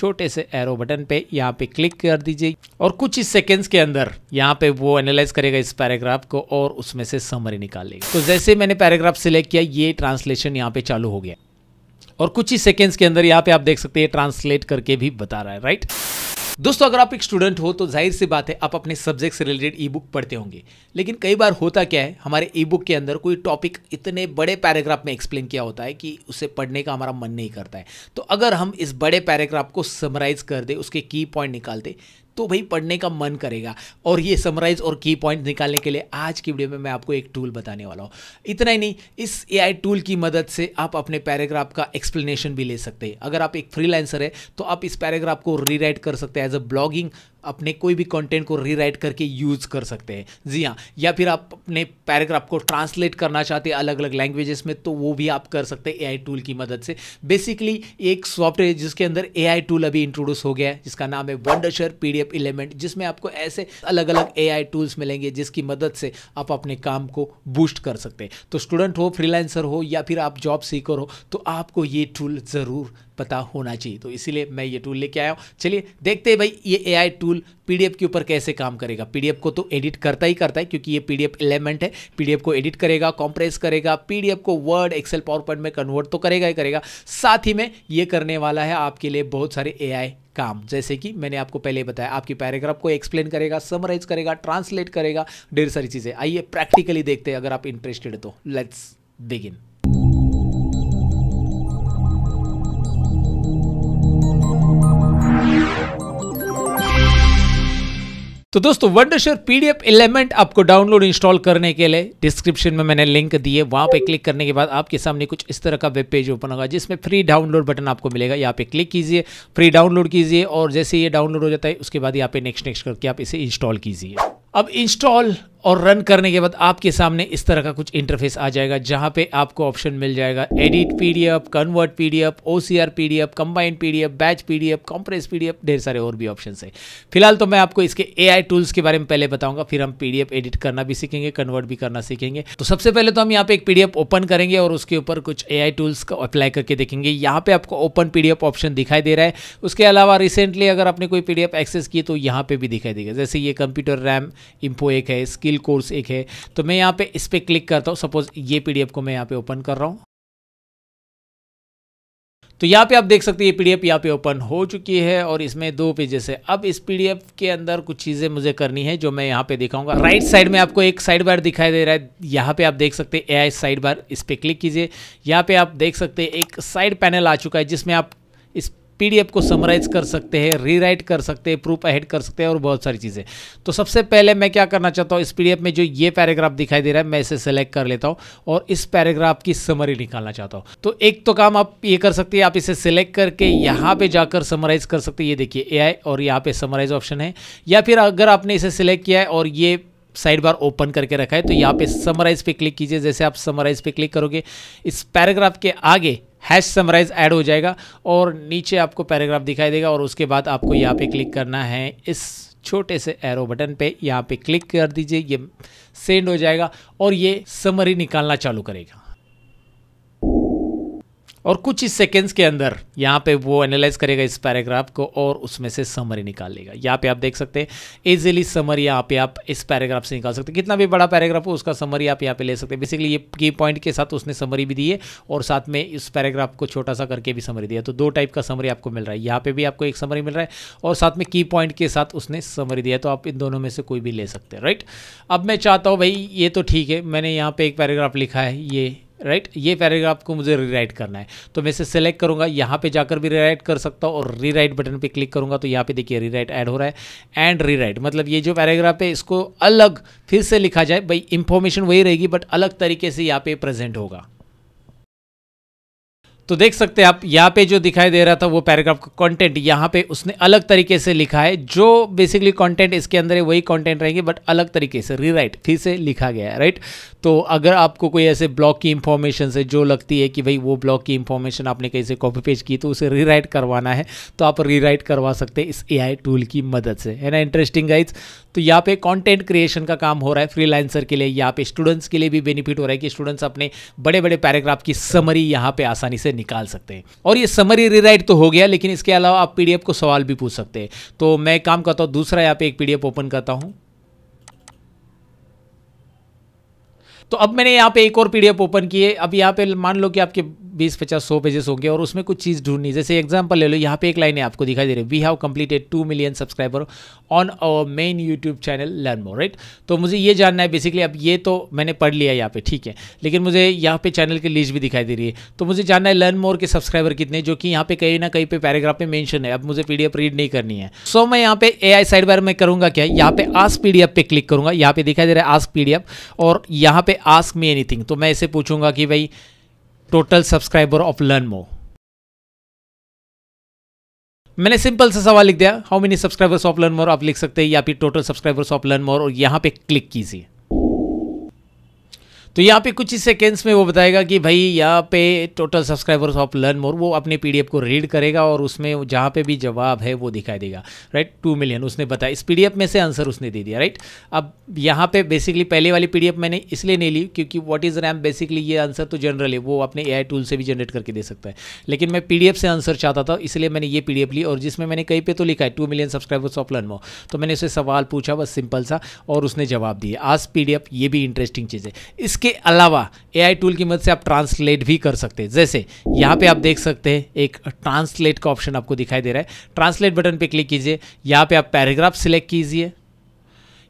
छोटे से arrow button पे यहाँ पे क्लिक कर दीजिए और कुछ ही सेकेंड्स के अंदर यहाँ पे वो एनालाइज करेगा इस पैराग्राफ को और उसमें से समरी निकालेगा तो जैसे मैंने पैराग्राफ सिलेक्ट किया ये ट्रांसलेशन यहाँ पे चालू हो गया और कुछ ही सेकेंड्स के अंदर यहाँ पे आप देख सकते हैं ट्रांसलेट करके भी बता रहा है राइट दोस्तों अगर आप एक स्टूडेंट हो तो जाहिर सी बात है आप अपने सब्जेक्ट से रिलेटेड ई बुक पढ़ते होंगे लेकिन कई बार होता क्या है हमारे ई बुक के अंदर कोई टॉपिक इतने बड़े पैराग्राफ में एक्सप्लेन किया होता है कि उसे पढ़ने का हमारा मन नहीं करता है तो अगर हम इस बड़े पैराग्राफ को समराइज कर दे उसके की पॉइंट निकाल दे तो भाई पढ़ने का मन करेगा और ये समराइज और की पॉइंट निकालने के लिए आज की वीडियो में मैं आपको एक टूल बताने वाला हूँ इतना ही नहीं इस ए टूल की मदद से आप अपने पैराग्राफ का एक्सप्लेनेशन भी ले सकते हैं अगर आप एक फ्रीलांसर है तो आप इस पैराग्राफ को रीराइट कर सकते हैं एज अ ब्लॉगिंग अपने कोई भी कंटेंट को रीराइट करके यूज़ कर सकते हैं जी हाँ या फिर आप अपने पैराग्राफ को ट्रांसलेट करना चाहते हैं अलग अलग लैंग्वेजेस में तो वो भी आप कर सकते हैं एआई टूल की मदद से बेसिकली एक सॉफ्टवेयर जिसके अंदर एआई टूल अभी इंट्रोड्यूस हो गया है जिसका नाम है वंडरशर पीडीएफ एलिमेंट जिसमें आपको ऐसे अलग अलग एआई टूल्स मिलेंगे जिसकी मदद से आप अपने काम को बूस्ट कर सकते हैं तो स्टूडेंट हो फ्रीलांसर हो या फिर आप जॉब सीकर हो तो आपको ये टूल ज़रूर पता होना चाहिए तो इसीलिए मैं ये टूल लेके आया हूँ चलिए देखते हैं भाई ये ए टूल पी के ऊपर कैसे काम करेगा पी को तो एडिट करता ही करता है क्योंकि ये पी एलिमेंट है पी को एडिट करेगा कॉम्प्रेस करेगा पी को वर्ड एक्सेल पावर पॉइंट में कन्वर्ट तो करेगा ही करेगा साथ ही में ये करने वाला है आपके लिए बहुत सारे ए काम जैसे कि मैंने आपको पहले बताया आपकी पैराग्राफ को एक्सप्लेन करेगा समराइज करेगा ट्रांसलेट करेगा ढेर सारी चीज़ें आइए प्रैक्टिकली देखते हैं अगर आप इंटरेस्टेड तो लेट्स बिगिन तो दोस्तों वंडरशेयर पीडीएफ एलिमेंट आपको डाउनलोड इंस्टॉल करने के लिए डिस्क्रिप्शन में मैंने लिंक दिए वहां पे क्लिक करने के बाद आपके सामने कुछ इस तरह का वेब पेज ओपन होगा जिसमें फ्री डाउनलोड बटन आपको मिलेगा यहाँ पे क्लिक कीजिए फ्री डाउनलोड कीजिए और जैसे ये डाउनलोड हो जाता है उसके बाद यहाँ पे नेक्स्ट नेक्स्ट करके आप इसे इंस्टॉल कीजिए अब इंस्टॉल और रन करने के बाद आपके सामने इस तरह का कुछ इंटरफेस आ जाएगा जहाँ पे आपको ऑप्शन मिल जाएगा edit PDF convert PDF OCR PDF combined PDF batch PDF compress PDF ढेर सारे और भी ऑप्शन है फिलहाल तो मैं आपको इसके एआई टूल्स के बारे में पहले बताऊंगा फिर हम पीडीएफ एडिट करना भी सीखेंगे कन्वर्ट भी करना सीखेंगे तो सबसे पहले तो हम यहाँ पे एक पीडीएफ ओपन करेंगे और उसके ऊपर कुछ ए टूल्स का अप्लाई करके देखेंगे यहाँ पे आपको ओपन पीडीएफ ऑप्शन दिखाई दे रहा है उसके अलावा रिसेंटली अगर आपने कोई पीडीएफ एक्सेस की तो यहाँ पे भी दिखाई देगा जैसे ये कंप्यूटर रैम इम्पो एक है इसकी स्किल कोर्स एक है तो मैं यहाँ पे इस पर क्लिक करता हूँ सपोज ये पीडीएफ को मैं यहाँ पे ओपन कर रहा हूँ तो यहाँ पे आप देख सकते हैं ये पीडीएफ यहाँ पे ओपन हो चुकी है और इसमें दो पेजेस है अब इस पीडीएफ के अंदर कुछ चीज़ें मुझे करनी है जो मैं यहाँ पे दिखाऊंगा राइट साइड में आपको एक साइड बार दिखाई दे रहा है यहाँ पे आप देख सकते हैं एआई साइड बार इस पर क्लिक कीजिए यहाँ पे आप देख सकते हैं एक साइड पैनल आ चुका है जिसमें आप इस पीडीएफ को समराइज कर सकते हैं रीराइट कर सकते हैं प्रूफ एड कर सकते हैं और बहुत सारी चीज़ें तो सबसे पहले मैं क्या करना चाहता हूँ इस पीडीएफ में जो ये पैराग्राफ दिखाई दे रहा है मैं इसे सेलेक्ट कर लेता हूँ और इस पैराग्राफ की समरी निकालना चाहता हूँ तो एक तो काम आप ये कर सकते हैं आप इसे सेलेक्ट करके यहाँ पे जाकर समराइज कर सकते हैं ये देखिए ए और यहाँ पे समराइज ऑप्शन है या फिर अगर आपने इसे सेलेक्ट किया है और ये साइड बार ओपन करके रखा है तो यहाँ पे समराइज पे क्लिक कीजिए जैसे आप समराइज पे क्लिक करोगे इस पैराग्राफ के आगे हैश समराइज ऐड हो जाएगा और नीचे आपको पैराग्राफ दिखाई देगा और उसके बाद आपको यहाँ पे क्लिक करना है इस छोटे से एरो बटन पे यहाँ पे क्लिक कर दीजिए ये सेंड हो जाएगा और ये समरी निकालना चालू करेगा और कुछ ही सेकेंड्स के अंदर यहाँ पे वो एनालाइज करेगा इस पैराग्राफ को और उसमें से समरी निकाल लेगा यहाँ पे आप देख सकते हैं इजिली समरी यहाँ पे आप इस पैराग्राफ से निकाल सकते हैं कितना भी बड़ा पैराग्राफ हो उसका समरी आप यहाँ पे ले सकते हैं बेसिकली ये की पॉइंट के साथ उसने समरी भी दी है और साथ में इस पैराग्राफ को छोटा सा करके भी समरी दिया तो दो टाइप का समरी आपको मिल रहा है यहाँ पर भी आपको एक समरी मिल रहा है और साथ में की पॉइंट के साथ उसने समरी दिया तो आप इन दोनों में से कोई भी ले सकते हैं राइट अब मैं चाहता हूँ भाई ये तो ठीक है मैंने यहाँ पर एक पैराग्राफ लिखा है ये राइट ये पैराग्राफ को मुझे रीराइट करना है तो मैं इसे सेलेक्ट करूंगा यहाँ पे जाकर भी रीराइट कर सकता हूँ और रीराइट बटन पे क्लिक करूंगा तो यहाँ पे देखिए रीराइट ऐड हो रहा है एंड रीराइट मतलब ये जो पैराग्राफ है इसको अलग फिर से लिखा जाए भाई इंफॉर्मेशन वही रहेगी बट अलग तरीके से यहाँ पे प्रेजेंट होगा तो देख सकते हैं आप यहाँ पे जो दिखाई दे रहा था वो पैराग्राफ का कंटेंट यहाँ पे उसने अलग तरीके से लिखा है जो बेसिकली कंटेंट इसके अंदर है वही कंटेंट रहेंगे बट अलग तरीके से रीराइट फिर से लिखा गया है राइट तो अगर आपको कोई ऐसे ब्लॉक की इंफॉर्मेशन से जो लगती है कि भाई वो ब्लॉक की इंफॉर्मेशन आपने कहीं से कॉपी पेज की तो उसे रीराइट करवाना है तो आप रीराइट करवा सकते हैं इस ए टूल की मदद से है ना इंटरेस्टिंग गाइड्स तो यहाँ पे कंटेंट क्रिएशन का काम हो रहा है फ्रीलांसर के लिए यहाँ पे स्टूडेंट्स के लिए भी बेनिफिट हो रहा है कि स्टूडेंट्स अपने बड़े बड़े पैराग्राफ की समरी यहाँ पे आसानी से निकाल सकते हैं और ये समरी रीराइट तो हो गया लेकिन इसके अलावा आप पीडीएफ को सवाल भी पूछ सकते हैं तो मैं काम करता हूँ दूसरा यहाँ पे एक पीडीएफ ओपन करता हूँ तो अब मैंने यहाँ पे एक और पीडीएफ ओपन किए अब यहाँ पे मान लो कि आपके बीस पचास सौ पेजेस होंगे और उसमें कुछ चीज़ ढूंढनी जैसे एग्जांपल ले लो यहाँ पे एक लाइन है आपको दिखाई दे रही है we have completed two million subscriber on our main YouTube channel learn more right तो मुझे ये जानना है बेसिकली अब ये तो मैंने पढ़ लिया यहाँ पे ठीक है लेकिन मुझे यहाँ पे चैनल की लिस्ट भी दिखाई दे रही है तो मुझे जानना है लर्न मोर के सब्सक्राइबर कितने जो कि यहाँ पे कहीं ना कहीं पे पैराग्राफ में मैंशन है अब मुझे पीडीएफ रीड नहीं करनी है सो मैं यहाँ पे ए साइड बार में करूँगा क्या यहाँ पे आस पीडीएफ पे क्लिक करूँगा यहाँ पे दिखाई दे रहा है आस पीडीएफ और यहाँ पे आस्क मी एनीथिंग तो मैं इसे पूछूंगा कि भाई टोटल सब्सक्राइबर ऑफ लर्न मो मैंने सिंपल सा सवाल लिख दिया how many subscribers of learn more आप लिख सकते हैं या फिर total subscribers of learn more और यहां पे क्लिक कीजिए तो यहाँ पे कुछ ही सेकेंड्स में वो बताएगा कि भाई यहाँ पे total subscribers of learn more वो अपने पीडीएफ को रीड करेगा और उसमें जहाँ पे भी जवाब है वो दिखाई देगा राइट टू मिलियन उसने बताया इस पीडीएफ में से आंसर उसने दे दिया राइट अब यहाँ पे बेसिकली पहले वाली पीडीएफ मैंने इसलिए नहीं ली क्योंकि वॉट इज़ रैम बेसिकली ये आंसर तो जनरल है वो अपने ए टूल से भी जनरेट करके दे सकता है लेकिन मैं पी से आंसर चाहता था इसलिए मैंने ये पी ली और जिसमें मैंने कहीं पर तो लिखा है two million subscribers of learn more तो मैंने उसे सवाल पूछा बस सिंपल सा और उसने जवाब दिए आज पी ये भी इंटरेस्टिंग चीज़ है इस इसके अलावा एआई टूल की मदद से आप ट्रांसलेट भी कर सकते हैं जैसे यहाँ पे आप देख सकते हैं एक ट्रांसलेट का ऑप्शन आपको दिखाई दे रहा है ट्रांसलेट बटन पे क्लिक कीजिए यहाँ पे आप पैराग्राफ सिलेक्ट कीजिए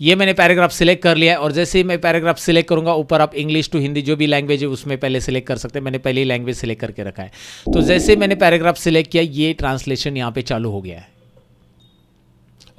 ये मैंने पैराग्राफ सिलेक्ट कर लिया है और जैसे ही मैं पैराग्राफ सिलेक्ट करूंगा ऊपर आप इंग्लिश टू हिंदी जो भी लैंग्वेज है उसमें पहले सिलेक्ट कर सकते हैं मैंने पहले ही लैंग्वेज सिलेक्ट करके रखा है तो जैसे मैंने पैराग्राफ सिलेक्ट किया ये ट्रांसलेशन यहाँ पे चालू हो गया है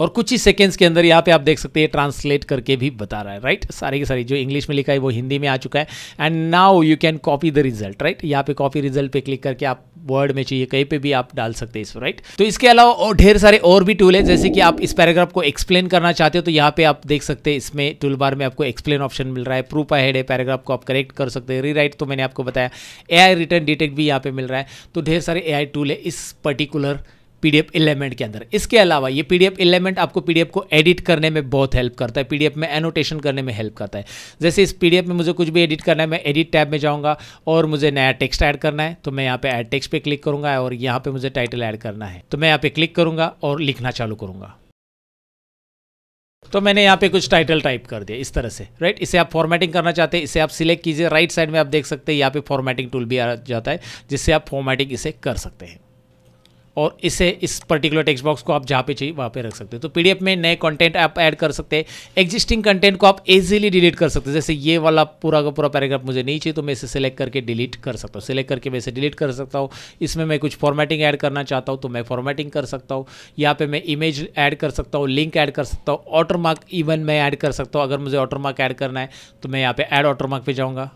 और कुछ ही सेकेंड्स के अंदर यहाँ पे आप देख सकते हैं ट्रांसलेट करके भी बता रहा है राइट सारी की सारी जो इंग्लिश में लिखा है वो हिंदी में आ चुका है and now you can copy the result right यहाँ पे कॉपी रिजल्ट पे क्लिक करके आप वर्ड में चाहिए कहीं पे भी आप डाल सकते हैं इस राइट तो इसके अलावा और ढेर सारे और भी टूल है जैसे कि आप इस पैराग्राफ को एक्सप्लेन करना चाहते हो तो यहाँ पे आप देख सकते हैं इसमें टूल बार में आपको एक्सप्लेन ऑप्शन मिल रहा है प्रूफ हेड है पैराग्राफ को आप करेक्ट कर सकते हैं रीराइट तो मैंने आपको बताया ए आई रिटर्न डिटेक्ट भी यहाँ पे मिल रहा है तो ढेर सारे ए आई टूल है इस पर्टिकुलर पीडीएफ एलिमेंट के अंदर इसके अलावा ये पीडीएफ एलिमेंट आपको पीडीएफ को एडिट करने में बहुत हेल्प करता है पीडीएफ में एनोटेशन करने में हेल्प करता है जैसे इस पीडीएफ में मुझे कुछ भी एडिट करना है मैं एडिट टैब में जाऊंगा और मुझे नया टेक्स्ट ऐड करना है तो मैं यहाँ पे एड टेक्स्ट पे क्लिक करूंगा और यहाँ पे मुझे टाइटल ऐड करना है तो मैं यहाँ पे क्लिक करूंगा और लिखना चालू करूंगा तो मैंने यहाँ पे कुछ टाइटल टाइप कर दिया इस तरह से राइट इसे आप फॉर्मेटिंग करना चाहते हैं इसे आप सिलेक्ट कीजिए राइट साइड में आप देख सकते हैं यहाँ पे फॉर्मेटिंग टूल भी आ जाता है जिससे आप फॉर्मेटिंग इसे कर सकते हैं और इसे इस पर्टिकुलर टेक्स्ट बॉक्स को आप जहाँ पे चाहिए वहाँ पे रख सकते हो तो पीडीएफ में नए कंटेंट आप ऐड कर सकते हैं एग्जिस्टिंग कंटेंट को आप इजीली डिलीट कर सकते हैं जैसे ये वाला पूरा का पूरा पैराग्राफ मुझे नहीं चाहिए तो मैं इसे सेलेक्ट करके डिलीट कर सकता हूँ सेलेक्ट करके मैं इसे डिलीट कर सकता हूँ इसमें मैं कुछ फॉर्मेटिंग ऐड करना चाहता हूँ तो मैं फॉर्मेटिंग कर सकता हूँ यहाँ पर मैं इमेज ऐड कर सकता हूँ लिंक ऐड कर सकता हूँ ऑटरमार्क इवन मैं ऐड कर सकता हूँ अगर मुझे ऑटरमार्क ऐड करना है तो मैं यहाँ पर ऐड ऑटरमार्क पर जाऊँगा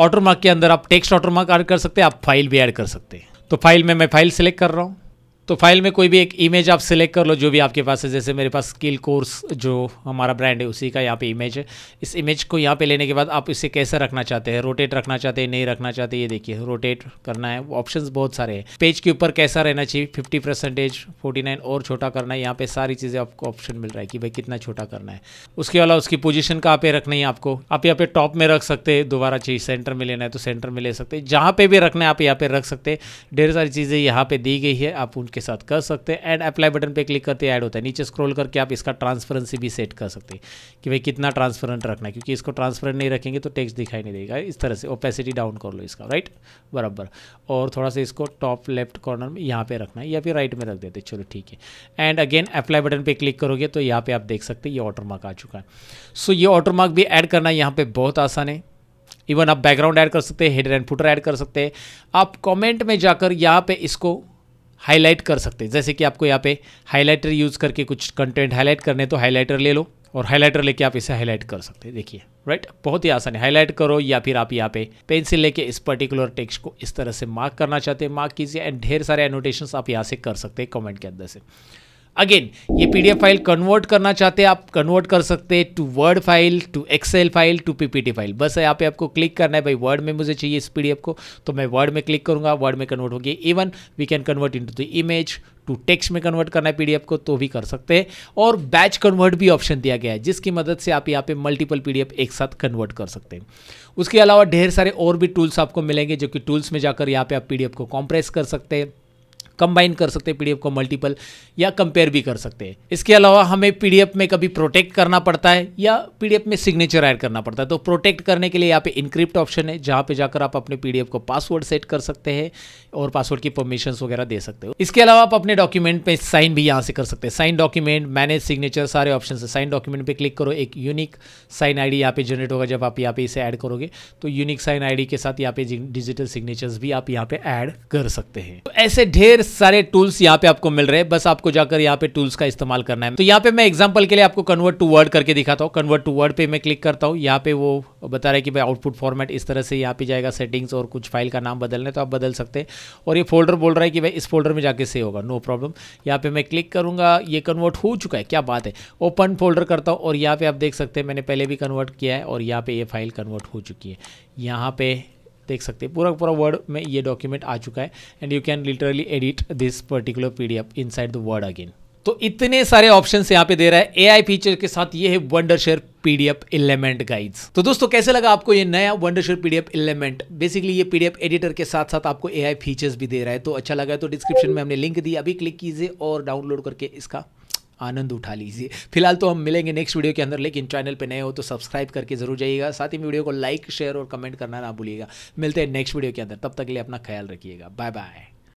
ऑटरमार्क के अंदर आप टेक्स्ट ऑटरमार्क ऐड कर सकते हैं आप फाइल भी ऐड कर सकते हैं तो फाइल में मैं फाइल सेलेक्ट कर रहा हूँ तो फाइल में कोई भी एक इमेज आप सिलेक्ट कर लो जो भी आपके पास है जैसे मेरे पास स्किल कोर्स जो हमारा ब्रांड है उसी का यहाँ पे इमेज है इस इमेज को यहाँ पे लेने के बाद आप इसे कैसे रखना चाहते हैं रोटेट रखना चाहते हैं नहीं रखना चाहते ये देखिए रोटेट करना है ऑप्शन बहुत सारे हैं पेज के ऊपर कैसा रहना चाहिए फिफ्टी परसेंटेज और छोटा करना है यहाँ पर सारी चीज़ें आपको ऑप्शन मिल रहा है कि भाई कितना छोटा करना है उसके अलावा उसकी पोजिशन कहाँ पर रखनी है आपको आप यहाँ पे टॉप में रख सकते हैं दोबारा चाहिए सेंटर में लेना है तो सेंटर में ले सकते हैं जहाँ पर भी रखना है आप यहाँ पर रख सकते हैं ढेर सारी चीज़ें यहाँ पर दी गई है आप उनके के साथ कर सकते हैं एंड अप्लाई बटन पे क्लिक करते ऐड होता है नीचे स्क्रॉल करके आप इसका ट्रांसपेरेंसी भी सेट कर सकते हैं कि भाई कितना ट्रांसपेरेंट रखना है क्योंकि इसको ट्रांसपेरेंट नहीं रखेंगे तो टेक्स्ट दिखाई नहीं देगा इस तरह से ओपेसिटी डाउन कर लो इसका राइट बराबर और थोड़ा सा इसको टॉप लेफ्ट कॉर्नर में यहाँ पर रखना है या फिर राइट में रख देते चलो ठीक है एंड अगेन अप्लाई बटन पर क्लिक करोगे तो यहाँ पर आप देख सकते हैं ये ऑटर मार्क आ चुका है सो ये ऑटर मार्क भी ऐड करना यहाँ पर बहुत आसान है इवन आप बैकग्राउंड ऐड कर सकते हैं हेडर एंड फुटर ऐड कर सकते हैं आप कमेंट में जाकर यहाँ पे इसको हाईलाइट कर सकते हैं जैसे कि आपको यहाँ पे हाईलाइटर यूज़ करके कुछ कंटेंट हाईलाइट करने तो हाईलाइटर ले लो और हाईलाइटर लेके आप इसे हाईलाइट कर सकते हैं देखिए राइट बहुत ही आसान है हाईलाइट करो या फिर आप यहाँ पे पेंसिल लेके इस पर्टिकुलर टेक्स्ट को इस तरह से मार्क करना चाहते हैं मार्क कीजिए एंड ढेर सारे एनोटेशन आप यहाँ से कर सकते हैं कमेंट के अंदर से अगेन ये पीडीएफ फाइल कन्वर्ट करना चाहते हैं आप कन्वर्ट कर सकते हैं to Word file to Excel file to PPT file बस यहाँ पे आपको क्लिक करना है भाई वर्ड में मुझे चाहिए इस पीडीएफ को तो मैं वर्ड में क्लिक करूंगा वर्ड में कन्वर्ट होगी even we can convert to the image to text में कन्वर्ट करना है पीडीएफ को तो भी कर सकते हैं और बैच कन्वर्ट भी ऑप्शन दिया गया है जिसकी मदद से आप यहाँ पे मल्टीपल पीडीएफ एक साथ कन्वर्ट कर सकते हैं उसके अलावा ढेर सारे और भी टूल्स आपको मिलेंगे जो कि टूल्स में जाकर यहाँ पे आप पीडीएफ को कॉम्प्रेस कर सकते हैं कंबाइन कर सकते हैं पीडीएफ को मल्टीपल या कंपेयर भी कर सकते हैं इसके अलावा हमें पी में कभी प्रोटेक्ट करना पड़ता है या पी में सिग्नेचर ऐड करना पड़ता है तो प्रोटेक्ट करने के लिए यहाँ पे इंक्रिप्ट ऑप्शन है जहाँ पे जाकर आप अपने पीडीएफ को पासवर्ड सेट कर सकते हैं और पासवर्ड की परमिशन वगैरह दे सकते हो इसके अलावा आप अपने डॉक्यूमेंट पर साइन भी यहाँ से कर सकते हैं साइन डॉक्यूमेंट मैनेज सिग्नेचर सारे ऑप्शन है साइन डॉक्यूमेंट पे क्लिक करो एक यूनिक साइन आई यहाँ पे जनरेट होगा जब आप यहाँ पे इसे ऐड करोगे तो यूनिक साइन आई के साथ यहाँ पे डिजिटल सिग्नेचर्स भी आप यहाँ पे ऐड कर सकते हैं तो ऐसे ढेर सारे टूल्स यहाँ पे आपको मिल रहे हैं बस आपको जाकर यहाँ पे टूल्स का इस्तेमाल करना है तो यहाँ पे मैं एग्जाम्पल के लिए आपको कन्वर्ट टू वर्ड करके दिखाता हूँ कन्वर्ट टू वर्ड पे मैं क्लिक करता हूँ यहाँ पे वो बता रहा है कि भाई आउटपुट फॉर्मेट इस तरह से यहाँ पे जाएगा सेटिंग्स और कुछ फाइल का नाम बदलना है तो आप बदल सकते हैं और ये फोल्डर बोल रहा है कि भाई इस फोल्डर में जाके सेव होगा नो प्रॉब्लम यहाँ पे मैं क्लिक करूँगा ये कन्वर्ट हो चुका है क्या बात है ओपन फोल्डर करता हूँ और यहाँ पे आप देख सकते हैं मैंने पहले भी कन्वर्ट किया है और यहाँ पे ये फाइल कन्वर्ट हो चुकी है यहाँ पे देख सकते हैं पूरा पूरा वर्ड में ये डॉक्यूमेंट आ चुका है and you can literally edit this particular P D F inside the Word again तो इतने सारे ऑप्शन यहाँ पे दे रहा है ए आई फीचर के साथ ये है Wondershare PDF element guide तो दोस्तों कैसे लगा आपको ये नया Wondershare PDF element basically ये पीडीएफ एडिटर के साथ साथ आपको ए आई फीचर्स भी दे रहा है तो अच्छा लगा है तो डिस्क्रिप्शन में हमने लिंक दी अभी क्लिक कीजिए और डाउनलोड करके इसका आनंद उठा लीजिए फिलहाल तो हम मिलेंगे नेक्स्ट वीडियो के अंदर लेकिन चैनल पर नए हो तो सब्सक्राइब करके जरूर जाइएगा साथ ही वीडियो को लाइक शेयर और कमेंट करना ना भूलिएगा मिलते हैं नेक्स्ट वीडियो के अंदर तब तक के लिए अपना ख्याल रखिएगा बाय बाय